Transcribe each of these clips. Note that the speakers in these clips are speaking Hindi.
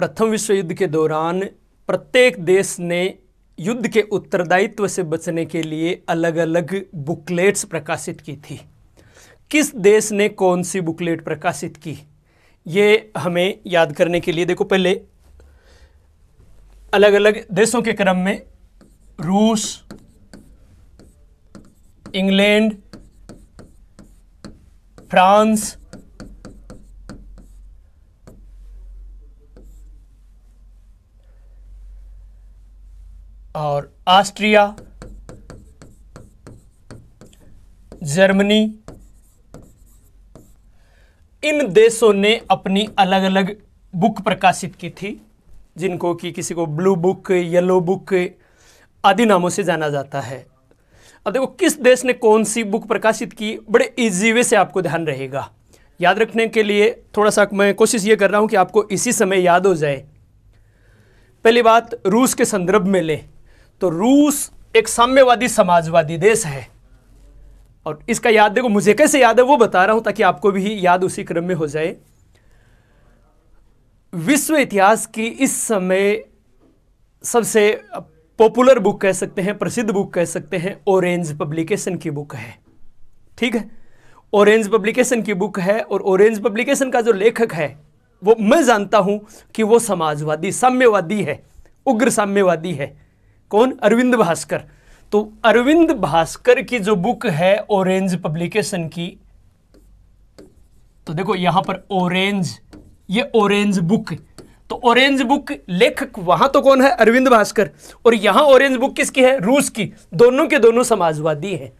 प्रथम विश्व युद्ध के दौरान प्रत्येक देश ने युद्ध के उत्तरदायित्व से बचने के लिए अलग अलग बुकलेट्स प्रकाशित की थी किस देश ने कौन सी बुकलेट प्रकाशित की ये हमें याद करने के लिए देखो पहले अलग अलग देशों के क्रम में रूस इंग्लैंड फ्रांस और ऑस्ट्रिया जर्मनी इन देशों ने अपनी अलग अलग बुक प्रकाशित की थी जिनको कि किसी को ब्लू बुक येलो बुक आदि नामों से जाना जाता है अब देखो किस देश ने कौन सी बुक प्रकाशित की बड़े ईजी वे से आपको ध्यान रहेगा याद रखने के लिए थोड़ा सा मैं कोशिश ये कर रहा हूँ कि आपको इसी समय याद हो जाए पहली बात रूस के संदर्भ में लें तो रूस एक साम्यवादी समाजवादी देश है और इसका याद देखो मुझे कैसे याद है वो बता रहा हूं ताकि आपको भी याद उसी क्रम में हो जाए विश्व इतिहास की इस समय सबसे पॉपुलर बुक कह सकते हैं प्रसिद्ध बुक कह सकते हैं ऑरेंज पब्लिकेशन की बुक है ठीक है ऑरेंज पब्लिकेशन की बुक है और ऑरेंज पब्लिकेशन का जो लेखक है वो मैं जानता हूं कि वो समाजवादी साम्यवादी है उग्र साम्यवादी है कौन अरविंद भास्कर तो अरविंद भास्कर की जो बुक है ऑरेंज पब्लिकेशन की तो देखो यहां पर ऑरेंज ये ऑरेंज बुक तो ऑरेंज बुक लेखक वहां तो कौन है अरविंद भास्कर और यहां ऑरेंज बुक किसकी है रूस की दोनों के दोनों समाजवादी हैं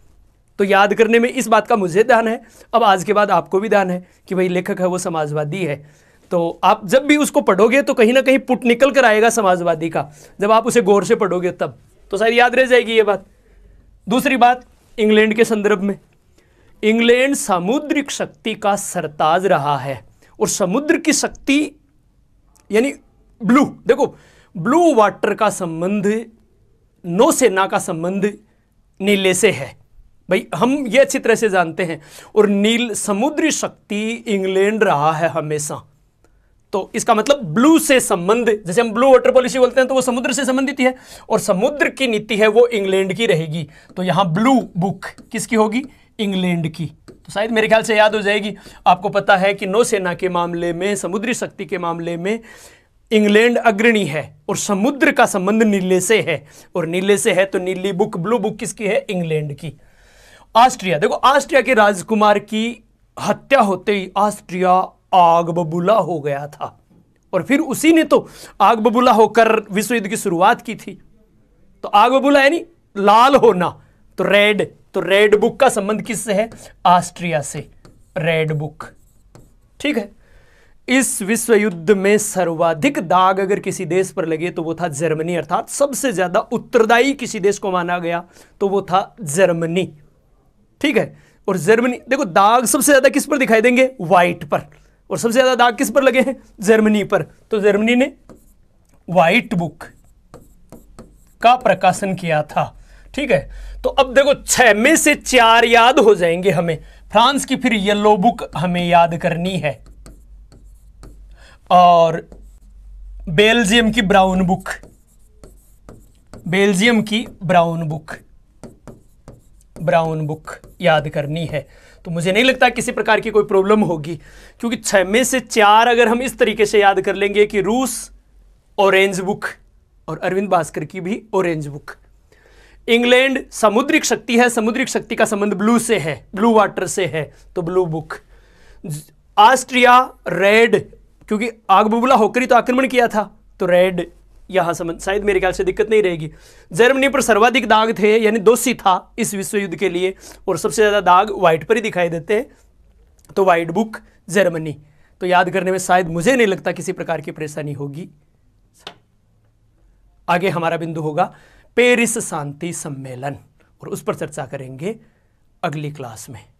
तो याद करने में इस बात का मुझे ध्यान है अब आज के बाद आपको भी ध्यान है कि भाई लेखक है वो समाजवादी है तो आप जब भी उसको पढ़ोगे तो कहीं ना कहीं पुट निकल कर आएगा समाजवादी का जब आप उसे गौर से पढ़ोगे तब तो शायद याद रह जाएगी ये बात दूसरी बात इंग्लैंड के संदर्भ में इंग्लैंड सामुद्रिक शक्ति का सरताज रहा है और समुद्र की शक्ति यानी ब्लू देखो ब्लू वाटर का संबंध नौसेना का संबंध नीले से है भाई हम ये अच्छी तरह से जानते हैं और नील समुद्री शक्ति इंग्लैंड रहा है हमेशा तो इसका मतलब ब्लू से संबंध जैसे हम ब्लू वाटर पॉलिसी बोलते हैं तो वो समुद्र से संबंधित है और समुद्र की नीति है वो इंग्लैंड की रहेगी तो यहां ब्लू बुक किसकी होगी इंग्लैंड की तो शायद मेरे ख्याल से याद हो जाएगी आपको पता है कि नौसेना के मामले में समुद्री शक्ति के मामले में इंग्लैंड अग्रणी है और समुद्र का संबंध नीले से है और नीले से है तो नीली बुक ब्लू बुक किसकी है इंग्लैंड की ऑस्ट्रिया देखो ऑस्ट्रिया के राजकुमार की हत्या होते ही ऑस्ट्रिया आग बबूला हो गया था और फिर उसी ने तो आग बबूला होकर विश्व युद्ध की शुरुआत की थी तो आग बबूला यानी लाल होना तो रेड तो रेड बुक का संबंध किससे है ऑस्ट्रिया से रेड बुक ठीक है इस विश्व युद्ध में सर्वाधिक दाग अगर किसी देश पर लगे तो वो था जर्मनी अर्थात सबसे ज्यादा उत्तरदायी किसी देश को माना गया तो वो था जर्मनी ठीक है और जर्मनी देखो दाग सबसे ज्यादा किस पर दिखाई देंगे व्हाइट पर और सबसे ज़्यादा दाग किस पर लगे हैं जर्मनी पर तो जर्मनी ने वाइट बुक का प्रकाशन किया था ठीक है तो अब देखो छह में से चार याद हो जाएंगे हमें फ्रांस की फिर येलो बुक हमें याद करनी है और बेल्जियम की ब्राउन बुक बेल्जियम की ब्राउन बुक ब्राउन बुक याद करनी है तो मुझे नहीं लगता किसी प्रकार की कोई प्रॉब्लम होगी क्योंकि छह में से चार अगर हम इस तरीके से याद कर लेंगे कि रूस ऑरेंज बुक और अरविंद भास्कर की भी ऑरेंज बुक इंग्लैंड समुद्रिक शक्ति है समुद्रिक शक्ति का संबंध ब्लू से है ब्लू वाटर से है तो ब्लू बुक ऑस्ट्रिया रेड क्योंकि आग बुबला होकर ही तो आक्रमण किया था तो रेड यहाँ समझ शायद मेरे ख्याल से दिक्कत नहीं रहेगी जर्मनी पर सर्वाधिक दाग थे यानी दोषी था इस विश्व युद्ध के लिए और सबसे ज़्यादा दाग वाइट पर ही दिखाई देते हैं तो वाइट बुक जर्मनी तो याद करने में शायद मुझे नहीं लगता किसी प्रकार की परेशानी होगी आगे हमारा बिंदु होगा पेरिस शांति सम्मेलन और उस पर चर्चा करेंगे अगली क्लास में